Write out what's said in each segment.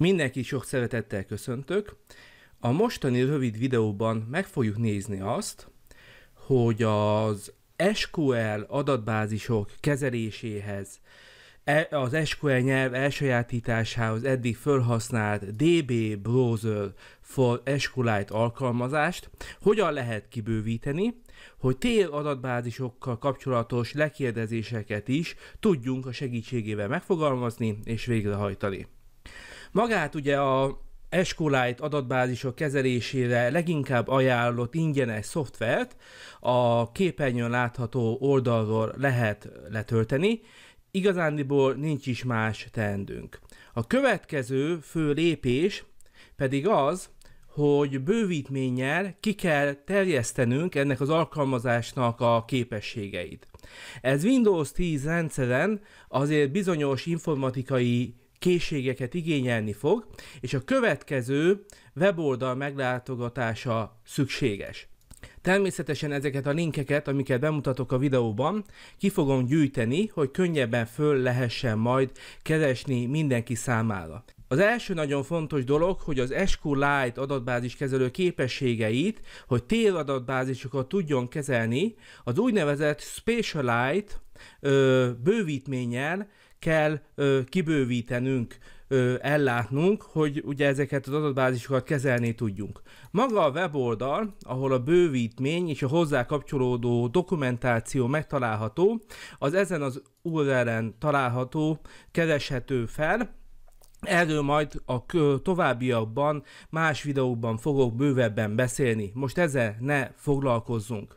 Mindenki sok szeretettel köszöntök. A mostani rövid videóban meg fogjuk nézni azt, hogy az SQL adatbázisok kezeléséhez, e, az SQL nyelv elsajátításához eddig felhasznált DB Browser for SQLite alkalmazást hogyan lehet kibővíteni, hogy tél adatbázisokkal kapcsolatos lekérdezéseket is tudjunk a segítségével megfogalmazni és végrehajtani. Magát ugye a SQLite adatbázisok kezelésére leginkább ajánlott ingyenes szoftvert a képernyőn látható oldalról lehet letölteni, igazándiból nincs is más teendünk. A következő fő lépés pedig az, hogy bővítménnyel ki kell terjesztenünk ennek az alkalmazásnak a képességeit. Ez Windows 10 rendszeren azért bizonyos informatikai készségeket igényelni fog, és a következő weboldal meglátogatása szükséges. Természetesen ezeket a linkeket, amiket bemutatok a videóban, ki fogom gyűjteni, hogy könnyebben föl lehessen majd keresni mindenki számára. Az első nagyon fontos dolog, hogy az SQLite adatbázis kezelő képességeit, hogy téradatbázisokat tudjon kezelni, az úgynevezett Specialite ö, bővítménnyel kell ö, kibővítenünk, ö, ellátnunk, hogy ugye ezeket az adatbázisokat kezelni tudjunk. Maga a weboldal, ahol a bővítmény és a hozzá kapcsolódó dokumentáció megtalálható, az ezen az URL-en található, kereshető fel, Erről majd a továbbiakban, más videókban fogok bővebben beszélni. Most ezzel ne foglalkozzunk.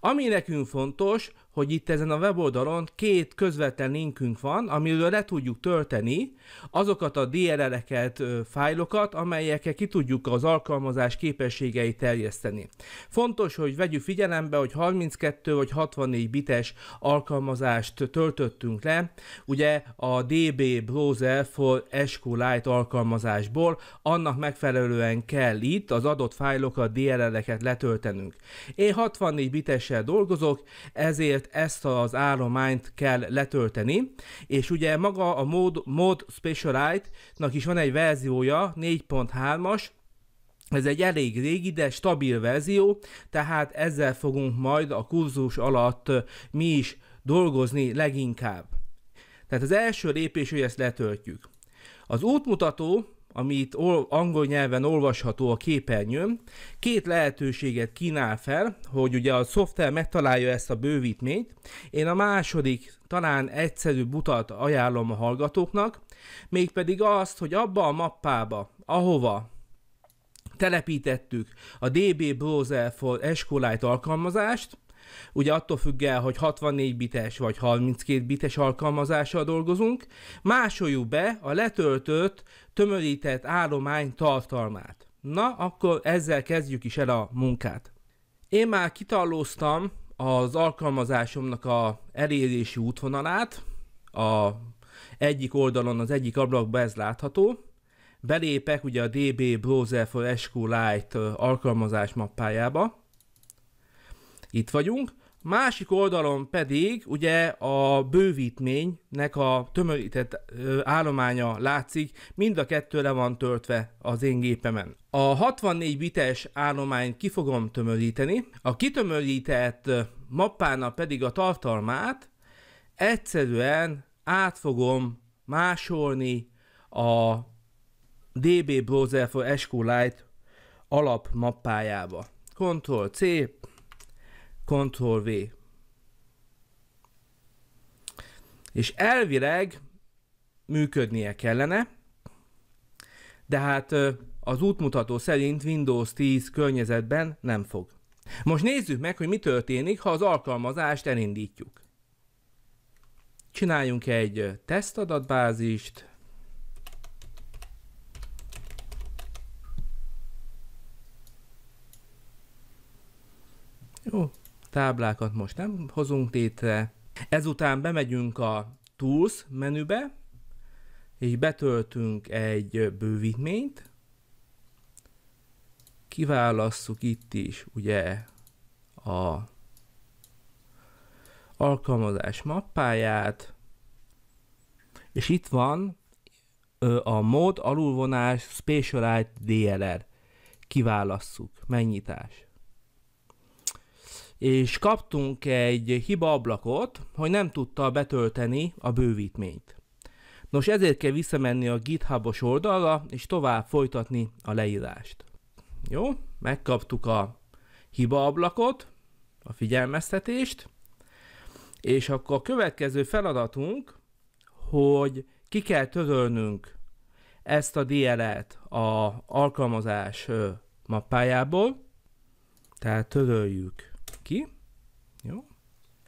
Ami nekünk fontos, hogy itt ezen a weboldalon két közvetlen linkünk van, amiről le tudjuk tölteni azokat a DLL-eket, fájlokat, amelyekkel ki tudjuk az alkalmazás képességeit terjeszteni. Fontos, hogy vegyük figyelembe, hogy 32 vagy 64 bites alkalmazást töltöttünk le, ugye a DB Browser for SQLite alkalmazásból, annak megfelelően kell itt az adott fájlokat, DLL-eket letöltenünk. Én 64 bitessel dolgozok, ezért ezt az állományt kell letölteni, és ugye maga a Mod, Mod Specialite-nak is van egy verziója, 4.3-as, ez egy elég régi, de stabil verzió, tehát ezzel fogunk majd a kurzus alatt mi is dolgozni leginkább. Tehát az első lépés, hogy ezt letöltjük. Az útmutató amit angol nyelven olvasható a képernyőn, két lehetőséget kínál fel, hogy ugye a szoftver megtalálja ezt a bővítményt. Én a második, talán egyszerűbb utat ajánlom a hallgatóknak, mégpedig azt, hogy abba a mappába, ahova telepítettük a DB Browser for SQLite alkalmazást, Ugye attól függ el, hogy 64 bites vagy 32 bites alkalmazással dolgozunk. Másoljuk be a letöltött, tömörített állomány tartalmát. Na, akkor ezzel kezdjük is el a munkát. Én már kitallóztam az alkalmazásomnak a elérési útvonalát, a egyik oldalon, az egyik ablakban ez látható. Belépek ugye a DB Browser for SQLite alkalmazás mappájába, itt vagyunk. Másik oldalon pedig ugye a bővítménynek a tömörített állománya látszik, mind a kettő le van töltve az én gépemen. A 64 bites állományt ki fogom tömöríteni, a kitömörített mappának pedig a tartalmát egyszerűen át fogom másolni a DB Browser for SQLite mappájába. Ctrl C, Ctrl V. És elvileg működnie kellene, de hát az útmutató szerint Windows 10 környezetben nem fog. Most nézzük meg, hogy mi történik, ha az alkalmazást elindítjuk. Csináljunk egy tesztadatbázist. Jó, táblákat most nem hozunk létre. Ezután bemegyünk a Tools menübe, és betöltünk egy bővítményt. Kiválasszuk itt is ugye a alkalmazás mappáját, és itt van a mód alulvonás Spatialite DLR. Kiválasszuk, megnyitás és kaptunk egy hiba ablakot, hogy nem tudta betölteni a bővítményt. Nos, ezért kell visszamenni a GitHubos oldalra, és tovább folytatni a leírást. Jó, megkaptuk a hiba ablakot, a figyelmeztetést, és akkor a következő feladatunk, hogy ki kell törölnünk ezt a DLL-t a alkalmazás mappájából, tehát töröljük ki. Jó.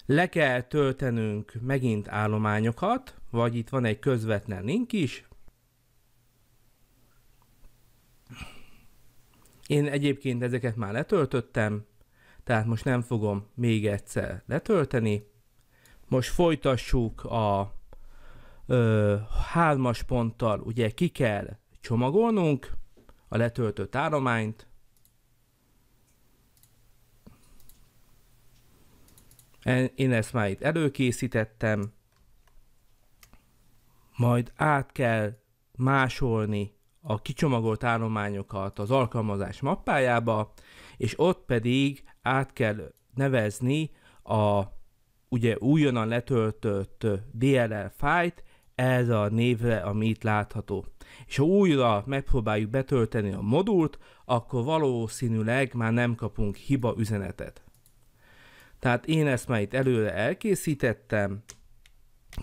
Le kell töltenünk megint állományokat, vagy itt van egy közvetlen link is. Én egyébként ezeket már letöltöttem, tehát most nem fogom még egyszer letölteni. Most folytassuk a ö, hármas ponttal, ugye ki kell csomagolnunk a letöltött állományt, Én ezt már itt előkészítettem, majd át kell másolni a kicsomagolt állományokat az alkalmazás mappájába, és ott pedig át kell nevezni a ugye újonnan letöltött DLL fájt ez a névre, ami itt látható. És ha újra megpróbáljuk betölteni a modult, akkor valószínűleg már nem kapunk hiba üzenetet. Tehát én ezt már itt előre elkészítettem,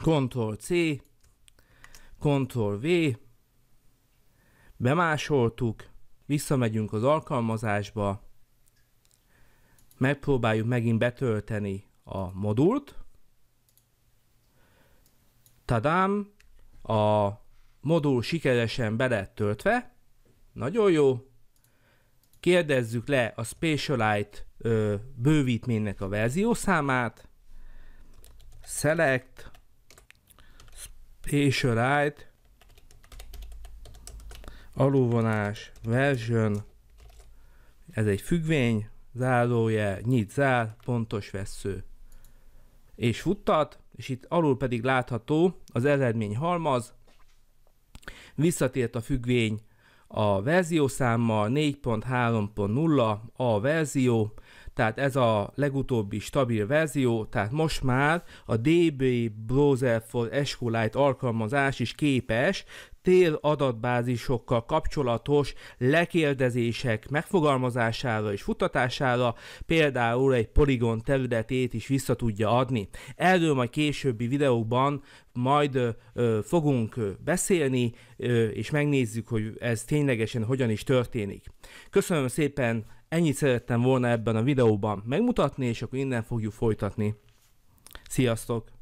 Ctrl-C, Ctrl-V, bemásoltuk, visszamegyünk az alkalmazásba, megpróbáljuk megint betölteni a modult. Tadám, a modul sikeresen be lett töltve, nagyon jó, kérdezzük le a Spatialite ö, bővítménynek a verziószámát, select Spatialite alulvonás version, ez egy függvény, zárója, nyit zár, pontos vesző. És futtat, és itt alul pedig látható az eredmény halmaz, visszatért a függvény a verziószámmal 4.3.0 a verzió, tehát ez a legutóbbi stabil verzió, tehát most már a DB Browser for SQLite alkalmazás is képes tél adatbázisokkal kapcsolatos lekérdezések megfogalmazására és futtatására, például egy poligon területét is vissza tudja adni. Erről majd későbbi videóban majd ö, fogunk beszélni, ö, és megnézzük, hogy ez ténylegesen hogyan is történik. Köszönöm szépen Ennyit szerettem volna ebben a videóban megmutatni, és akkor innen fogjuk folytatni. Sziasztok!